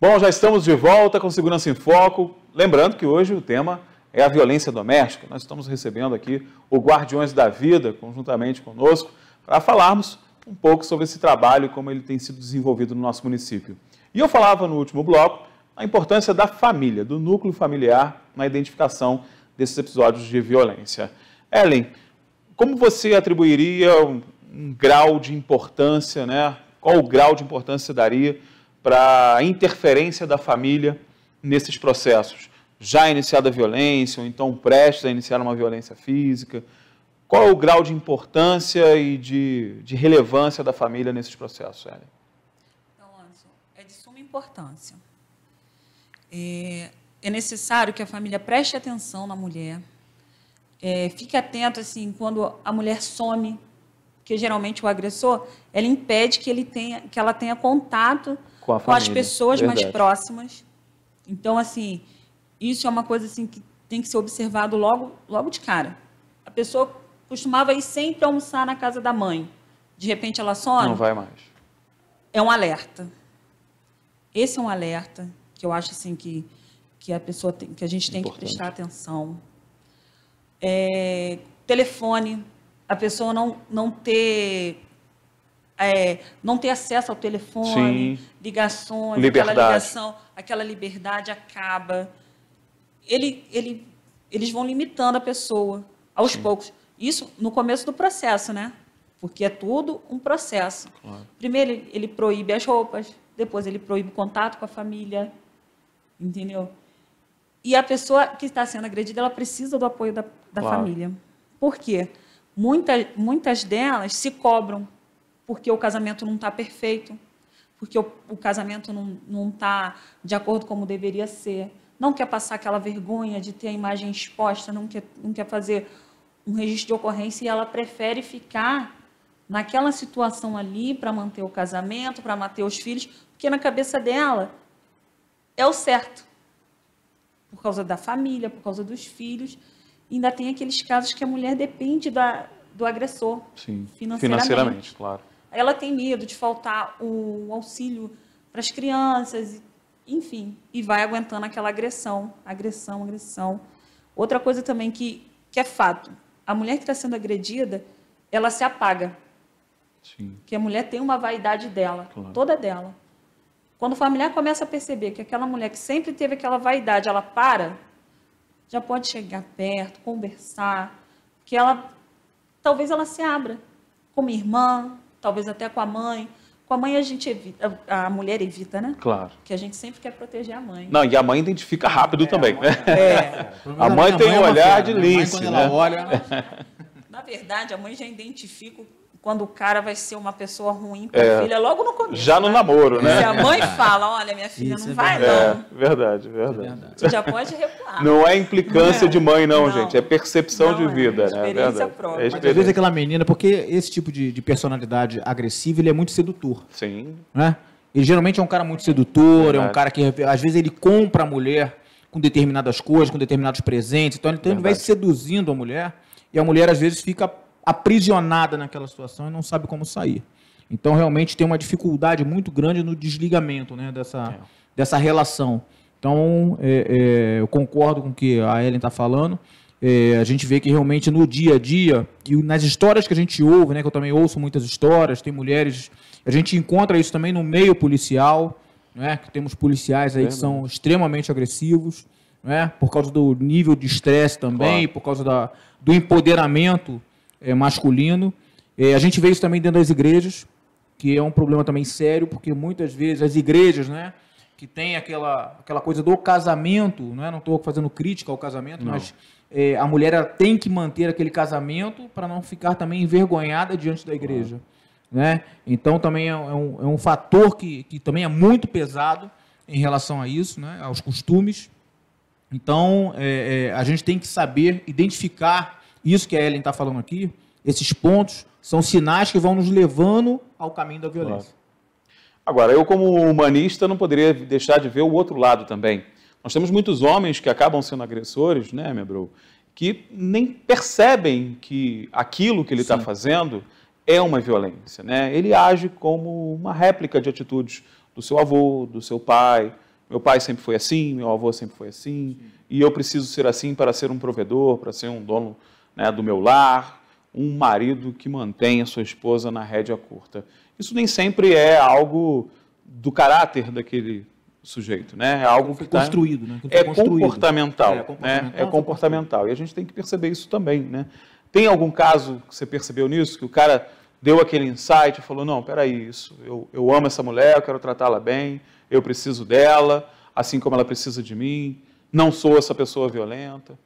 Bom, já estamos de volta com Segurança em Foco. Lembrando que hoje o tema é a violência doméstica. Nós estamos recebendo aqui o Guardiões da Vida, conjuntamente conosco, para falarmos um pouco sobre esse trabalho e como ele tem sido desenvolvido no nosso município. E eu falava no último bloco a importância da família, do núcleo familiar na identificação desses episódios de violência. Ellen, como você atribuiria um, um grau de importância, né? Qual o grau de importância você daria para a interferência da família nesses processos? Já iniciada a violência, ou então prestes a iniciar uma violência física? Qual é o grau de importância e de, de relevância da família nesses processos, Ellen? Então, Anderson, é de suma importância. É, é necessário que a família preste atenção na mulher, é, fique atento assim quando a mulher some, que geralmente o agressor, ela impede que ele tenha, que ela tenha contato com, com as pessoas Verdade. mais próximas. Então assim, isso é uma coisa assim que tem que ser observado logo, logo de cara. A pessoa costumava ir sempre almoçar na casa da mãe. De repente ela some. Não vai mais. É um alerta. Esse é um alerta que eu acho assim que que a pessoa tem, que a gente tem Importante. que prestar atenção é, telefone, a pessoa não, não ter é, não ter acesso ao telefone, Sim. ligações, liberdade. aquela ligação, aquela liberdade acaba. Ele, ele, eles vão limitando a pessoa aos Sim. poucos. Isso no começo do processo, né? Porque é tudo um processo. Claro. Primeiro ele, ele proíbe as roupas, depois ele proíbe o contato com a família, entendeu? E a pessoa que está sendo agredida, ela precisa do apoio da, da claro. família. Por quê? muitas delas se cobram porque o casamento não está perfeito, porque o, o casamento não está de acordo como deveria ser, não quer passar aquela vergonha de ter a imagem exposta, não quer, não quer fazer um registro de ocorrência e ela prefere ficar naquela situação ali para manter o casamento, para manter os filhos, porque na cabeça dela é o certo por causa da família, por causa dos filhos. ainda tem aqueles casos que a mulher depende da, do agressor Sim, financeiramente. financeiramente. claro. Ela tem medo de faltar o auxílio para as crianças, enfim, e vai aguentando aquela agressão, agressão, agressão. Outra coisa também que, que é fato, a mulher que está sendo agredida, ela se apaga. Sim. Que a mulher tem uma vaidade dela, claro. toda dela. Quando o familiar começa a perceber que aquela mulher que sempre teve aquela vaidade, ela para, já pode chegar perto, conversar, que ela talvez ela se abra com a irmã, talvez até com a mãe. Com a mãe a gente evita, a mulher evita, né? Claro. Que a gente sempre quer proteger a mãe. Não, e a mãe identifica rápido é, também. A né? mãe, é, é. a mãe tem é um olhar de né? lince, né? Ela olha... Na verdade, a mãe já identifica o quando o cara vai ser uma pessoa ruim para é, a filha logo no começo. Já no né? namoro, né? Se a mãe fala, olha, minha filha Isso não é vai verdade. É, não. É, verdade, verdade. Você já pode recuar. Não é implicância não é. de mãe, não, não, gente. É percepção não, de é, vida. Né? É experiência né? própria. É experiência. Às vezes aquela menina, porque esse tipo de, de personalidade agressiva, ele é muito sedutor. Sim. Né? Ele geralmente é um cara muito sedutor, é um cara que às vezes ele compra a mulher com determinadas coisas, com determinados presentes. Então, então ele vai seduzindo a mulher e a mulher às vezes fica aprisionada naquela situação e não sabe como sair. Então, realmente tem uma dificuldade muito grande no desligamento né, dessa, é. dessa relação. Então, é, é, eu concordo com o que a Ellen está falando. É, a gente vê que realmente no dia a dia, e nas histórias que a gente ouve, né, que eu também ouço muitas histórias, tem mulheres, a gente encontra isso também no meio policial, né, que temos policiais aí que são extremamente agressivos, né, por causa do nível de estresse também, claro. por causa da, do empoderamento é, masculino. É, a gente vê isso também dentro das igrejas, que é um problema também sério, porque muitas vezes as igrejas, né, que tem aquela, aquela coisa do casamento, né, não estou é? fazendo crítica ao casamento, não. mas é, a mulher tem que manter aquele casamento para não ficar também envergonhada diante da igreja. Né? Então também é, é, um, é um fator que, que também é muito pesado em relação a isso, né, aos costumes. Então, é, é, a gente tem que saber identificar isso que a Ellen está falando aqui, esses pontos são sinais que vão nos levando ao caminho da violência. Claro. Agora, eu como humanista não poderia deixar de ver o outro lado também. Nós temos muitos homens que acabam sendo agressores, né, meu bro, que nem percebem que aquilo que ele está fazendo é uma violência, né? Ele age como uma réplica de atitudes do seu avô, do seu pai. Meu pai sempre foi assim, meu avô sempre foi assim, Sim. e eu preciso ser assim para ser um provedor, para ser um dono né, do meu lar, um marido que mantém a sua esposa na rédea curta. Isso nem sempre é algo do caráter daquele sujeito, né? É algo que está construído, né? Que é, construído. Comportamental, é, é, comportamental, né? É comportamental e a gente tem que perceber isso também, né? Tem algum caso que você percebeu nisso que o cara deu aquele insight e falou não, peraí, isso, eu, eu amo essa mulher, eu quero tratá-la bem, eu preciso dela, assim como ela precisa de mim, não sou essa pessoa violenta.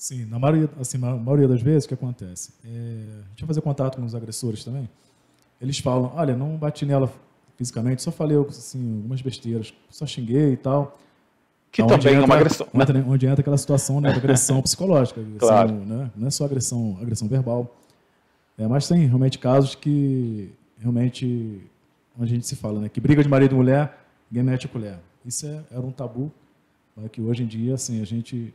Sim, na maioria, assim, maioria das vezes o que acontece? É, a gente vai fazer contato com os agressores também. Eles falam, olha, não bati nela fisicamente, só falei assim, algumas besteiras, só xinguei e tal. Que então, também é uma agressão. Né? né? Onde, entra aquela situação né, agressão psicológica. Assim, claro. né? Não é só agressão, agressão verbal. É, mas tem realmente casos que realmente onde a gente se fala, né? Que briga de marido e mulher, ninguém mete a colher. Isso é, era um tabu, né, que hoje em dia, assim, a gente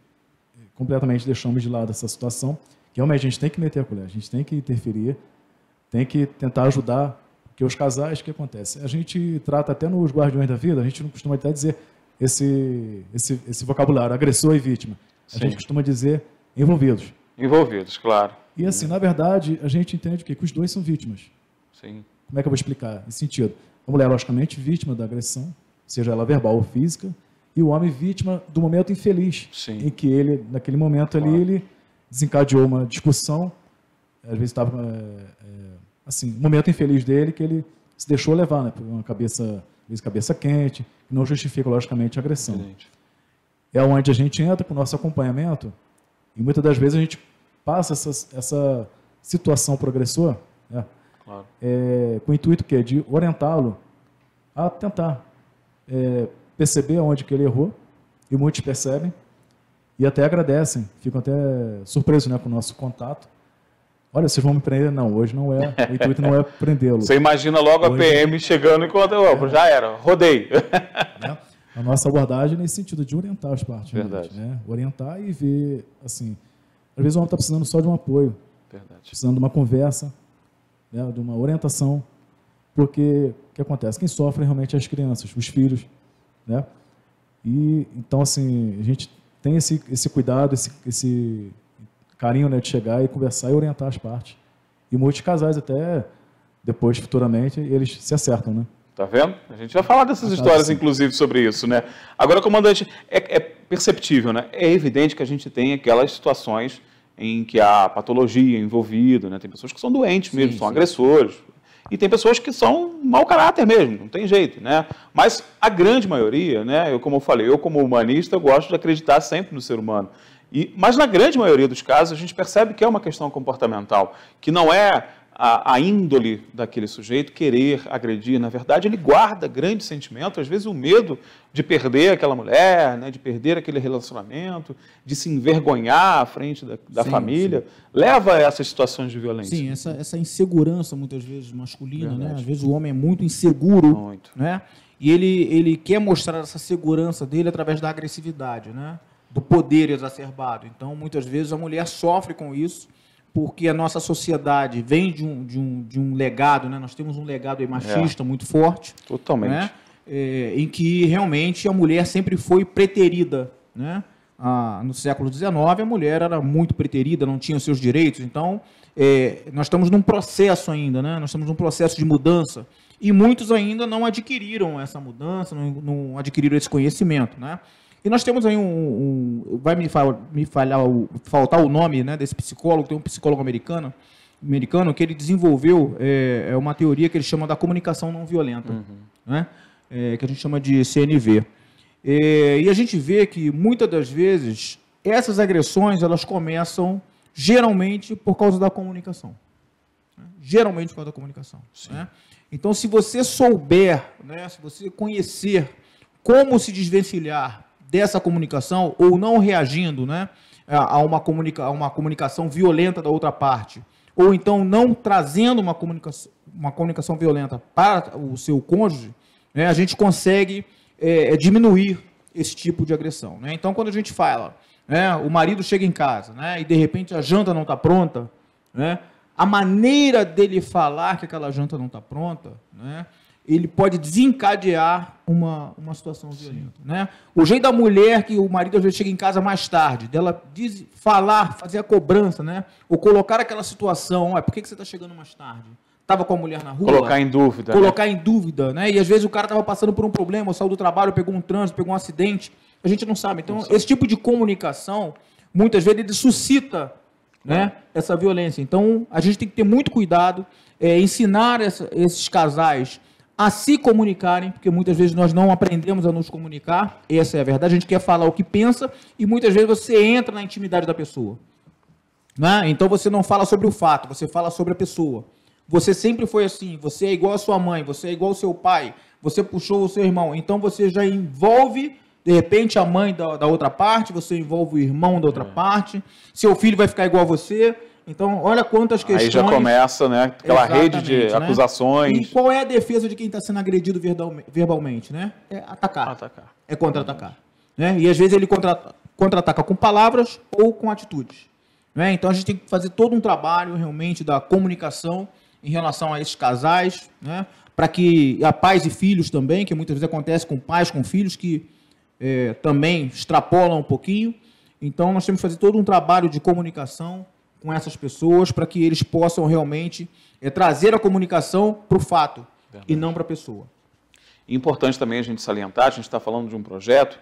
completamente deixamos de lado essa situação. Que realmente a gente tem que meter a colher, a gente tem que interferir, tem que tentar ajudar. Porque os casais, o que acontece? A gente trata até nos Guardiões da Vida, a gente não costuma até dizer esse, esse, esse vocabulário, agressor e vítima. Sim. A gente costuma dizer envolvidos. Envolvidos, claro. E assim, na verdade, a gente entende Que os dois são vítimas. Sim. Como é que eu vou explicar? Em sentido, a mulher, logicamente, vítima da agressão, seja ela verbal ou física, e o homem vítima do momento infeliz Sim. em que ele, naquele momento claro. ali, ele desencadeou uma discussão, eh, às vezes estava, é, é, assim, um momento infeliz dele que ele se deixou levar, né, por uma cabeça, cabeça quente, que não justifica, logicamente, a agressão. Excelente. É onde a gente entra com o nosso acompanhamento e muitas das vezes a gente passa essa, essa situação para o agressor, né, claro. é, com o intuito que é de orientá-lo a tentar é, perceber onde que ele errou, e muitos percebem, e até agradecem, ficam até surpresos né, com o nosso contato. Olha, vocês vão me prender? Não, hoje não é. O intuito não é prendê-lo. Você imagina logo hoje, a é. PM chegando e conta, é, já era, rodei. Né? A nossa abordagem é nesse sentido de orientar os partidos. Né, né? Orientar e ver, assim, às vezes o homem está precisando só de um apoio. Verdade. Precisando de uma conversa, né? de uma orientação. Porque o que acontece? Quem sofre realmente é as crianças, os filhos né? E então assim a gente tem esse, esse cuidado, esse, esse carinho né, de chegar e conversar e orientar as partes. E muitos casais até depois futuramente eles se acertam, né? Tá vendo? A gente vai falar dessas histórias, assim. inclusive, sobre isso, né? Agora, comandante, é, é, perceptível, né? É evidente que a gente tem aquelas situações em que há patologia envolvida, né? Tem pessoas que são doentes mesmo, sim, são sim. agressores, e tem pessoas que são mau caráter mesmo, não tem jeito, né? Mas a grande maioria, né? Eu, como eu falei, eu como humanista, eu gosto de acreditar sempre no ser humano. E, mas na grande maioria dos casos, a gente percebe que é uma questão comportamental, que não é a, a, índole daquele sujeito querer agredir. Na verdade, ele guarda grande sentimento, às vezes o medo de perder aquela mulher, né, de perder aquele relacionamento, de se envergonhar à frente da, da sim, família, sim. leva a essas situações de violência. Sim, essa, essa insegurança muitas vezes masculina, né? às vezes o homem é muito inseguro, muito. né? E ele, ele quer mostrar essa segurança dele através da agressividade, né? do poder exacerbado. Então, muitas vezes a mulher sofre com isso porque a nossa sociedade vem de um, de um, de um legado, né? nós temos um legado machista é. muito forte. Né? Totalmente. Né? É, em que realmente a mulher sempre foi preterida. Né? Ah, no século XIX, a mulher era muito preterida, não tinha os seus direitos. Então, é, nós estamos num processo ainda, né? nós estamos num processo de mudança. E muitos ainda não adquiriram essa mudança, não, não adquiriram esse conhecimento. Né? E nós temos aí um. um vai me, fal, me falhar o, faltar o nome né, desse psicólogo, tem um psicólogo americano, americano que ele desenvolveu é, é uma teoria que ele chama da comunicação não violenta, uhum. né, é, que a gente chama de CNV. É, e a gente vê que muitas das vezes essas agressões elas começam geralmente por causa da comunicação. Né, geralmente por causa da comunicação. Né? Então, se você souber, né, se você conhecer como se desvencilhar dessa comunicação ou não reagindo né, a, uma comunica a uma comunicação violenta da outra parte, ou então não trazendo uma comunicação, uma comunicação violenta para o seu cônjuge, né, a gente consegue é, é, diminuir esse tipo de agressão. Né? Então, quando a gente fala, né, o marido chega em casa né, e de repente a janta não está pronta, né, a maneira dele falar que aquela janta não está pronta, né, ele pode desencadear uma, uma situação violenta. Né? O jeito da mulher que o marido às vezes chega em casa mais tarde, dela diz, falar, fazer a cobrança, né? ou colocar aquela situação, ah, por que, que você está chegando mais tarde? Estava com a mulher na rua. Colocar em dúvida. Né? Colocar né? em dúvida, né? E às vezes o cara estava passando por um problema, saiu do trabalho, pegou um trânsito, pegou um acidente. A gente não sabe. Então, não esse tipo de comunicação, muitas vezes, ele suscita né, é. essa violência. Então, a gente tem que ter muito cuidado, é, ensinar essa, esses casais a se comunicarem, porque muitas vezes nós não aprendemos a nos comunicar, essa é a verdade, a gente quer falar o que pensa e muitas vezes você entra na intimidade da pessoa. Né? Então você não fala sobre o fato, você fala sobre a pessoa. Você sempre foi assim, você é igual à sua mãe, você é igual ao seu pai, você puxou o seu irmão, então você já envolve de repente, a mãe da, da, outra parte, você envolve o irmão da outra é. parte, seu filho vai ficar igual a você. Então, olha quantas questões. Aí já começa, né? Aquela rede de né? acusações. E qual é a defesa de quem está sendo agredido verbalmente, né? É atacar. Atacar. É contra-atacar. Né? E às vezes ele contra-ataca contra com palavras ou com atitudes. Né? Então a gente tem que fazer todo um trabalho realmente da comunicação em relação a esses casais, né? para que a pais e filhos também, que muitas vezes acontece com pais, com filhos que é, também extrapolam um pouquinho. Então nós temos que fazer todo um trabalho de comunicação com essas pessoas para que eles possam realmente é, trazer a comunicação para o fato Verdade. e não para a pessoa. Importante também a gente salientar, a gente está falando de um projeto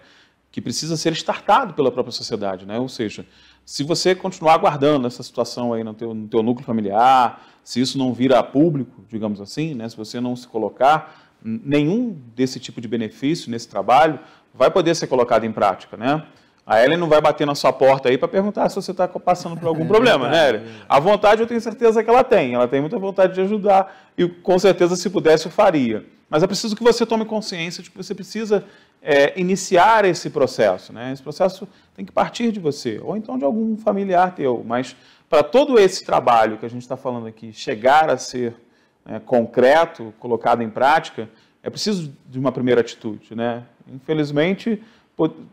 que precisa ser startado pela própria sociedade, né? Ou seja, se você continuar aguardando essa situação aí no teu, no teu núcleo familiar, se isso não vir a público, digamos assim, né? Se você não se colocar, nenhum desse tipo de benefício nesse trabalho vai poder ser colocado em prática, né? A Ellen não vai bater na sua porta aí para perguntar se você está passando por algum é problema, né, Ellen? A vontade eu tenho certeza que ela tem. Ela tem muita vontade de ajudar e com certeza se pudesse eu faria. Mas é preciso que você tome consciência de que você precisa é, iniciar esse processo, né? Esse processo tem que partir de você ou então de algum familiar teu. Mas para todo esse trabalho que a gente está falando aqui chegar a ser né, concreto, colocado em prática, é preciso de uma primeira atitude, né? Infelizmente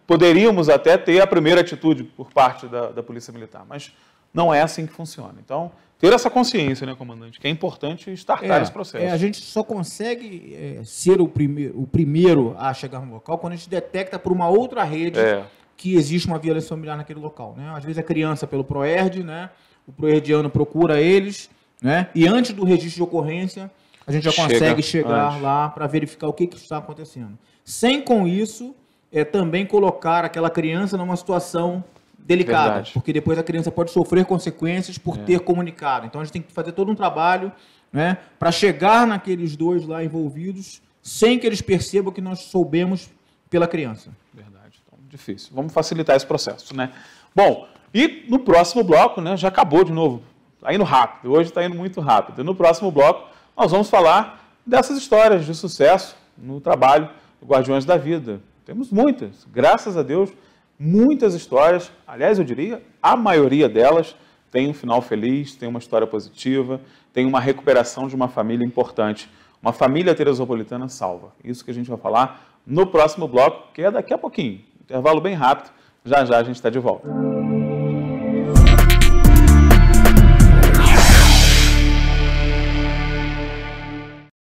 poderíamos até ter a primeira atitude por parte da, da Polícia Militar, mas não é assim que funciona. Então, ter essa consciência, né, comandante, que é importante estartar é, esse processo. É, a gente só consegue é, ser o, prime o primeiro a chegar no local quando a gente detecta por uma outra rede é. que existe uma violência familiar naquele local. Né? Às vezes a é criança pelo ProERD, né? o ProERDiano procura eles, né? e antes do registro de ocorrência, a gente já Chega consegue chegar antes. lá para verificar o que, que está acontecendo. Sem com isso, é, também colocar aquela criança numa situação delicada, Verdade. porque depois a criança pode sofrer consequências por é. ter comunicado. Então a gente tem que fazer todo um trabalho né, para chegar naqueles dois lá envolvidos sem que eles percebam que nós soubemos pela criança. Verdade, então, difícil. Vamos facilitar esse processo, né? Bom, e no próximo bloco, né, já acabou de novo, está indo rápido, hoje está indo muito rápido. No próximo bloco, nós vamos falar dessas histórias de sucesso no trabalho Guardiões da Vida, temos muitas, graças a Deus, muitas histórias. Aliás, eu diria, a maioria delas tem um final feliz, tem uma história positiva, tem uma recuperação de uma família importante. Uma família teresopolitana salva. Isso que a gente vai falar no próximo bloco, que é daqui a pouquinho. Intervalo bem rápido, já já a gente está de volta.